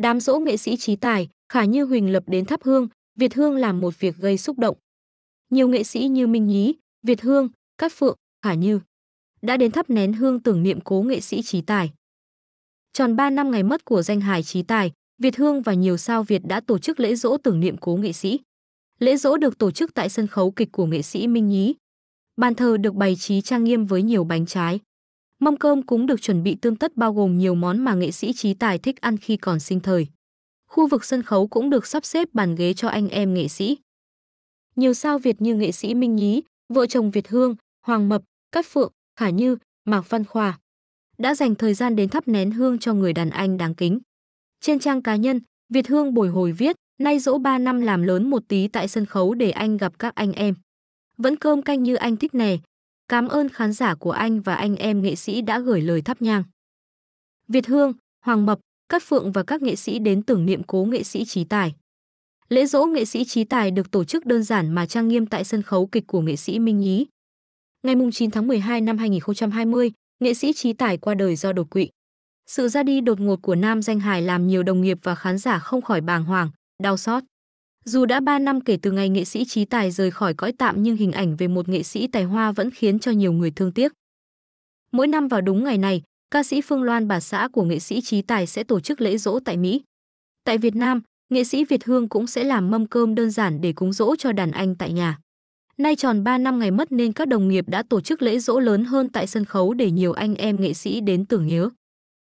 Đám dỗ nghệ sĩ trí tài, Khả Như Huỳnh lập đến thắp hương, Việt Hương làm một việc gây xúc động. Nhiều nghệ sĩ như Minh Nhí, Việt Hương, Cát Phượng, Khả Như đã đến thắp nén hương tưởng niệm cố nghệ sĩ trí tài. Tròn 3 năm ngày mất của danh hài trí tài, Việt Hương và nhiều sao Việt đã tổ chức lễ dỗ tưởng niệm cố nghệ sĩ. Lễ dỗ được tổ chức tại sân khấu kịch của nghệ sĩ Minh Nhí. Bàn thờ được bày trí trang nghiêm với nhiều bánh trái. Mâm cơm cũng được chuẩn bị tươm tất bao gồm nhiều món mà nghệ sĩ trí tài thích ăn khi còn sinh thời. Khu vực sân khấu cũng được sắp xếp bàn ghế cho anh em nghệ sĩ. Nhiều sao Việt như nghệ sĩ Minh Nhí, vợ chồng Việt Hương, Hoàng Mập, Cát Phượng, Khả Như, Mạc Văn Khoa đã dành thời gian đến thắp nén hương cho người đàn anh đáng kính. Trên trang cá nhân, Việt Hương bồi hồi viết, nay dỗ 3 năm làm lớn một tí tại sân khấu để anh gặp các anh em. Vẫn cơm canh như anh thích nè, Cảm ơn khán giả của anh và anh em nghệ sĩ đã gửi lời thắp nhang. Việt Hương, Hoàng Mập, Cát Phượng và các nghệ sĩ đến tưởng niệm cố nghệ sĩ Trí Tài. Lễ dỗ nghệ sĩ Trí Tài được tổ chức đơn giản mà trang nghiêm tại sân khấu kịch của nghệ sĩ Minh Nhí. Ngày 9 tháng 12 năm 2020, nghệ sĩ Trí Tài qua đời do đột quỵ. Sự ra đi đột ngột của nam danh hài làm nhiều đồng nghiệp và khán giả không khỏi bàng hoàng, đau xót. Dù đã 3 năm kể từ ngày nghệ sĩ trí tài rời khỏi cõi tạm nhưng hình ảnh về một nghệ sĩ tài hoa vẫn khiến cho nhiều người thương tiếc. Mỗi năm vào đúng ngày này, ca sĩ Phương Loan bà xã của nghệ sĩ trí tài sẽ tổ chức lễ dỗ tại Mỹ. Tại Việt Nam, nghệ sĩ Việt Hương cũng sẽ làm mâm cơm đơn giản để cúng dỗ cho đàn anh tại nhà. Nay tròn 3 năm ngày mất nên các đồng nghiệp đã tổ chức lễ dỗ lớn hơn tại sân khấu để nhiều anh em nghệ sĩ đến tưởng nhớ.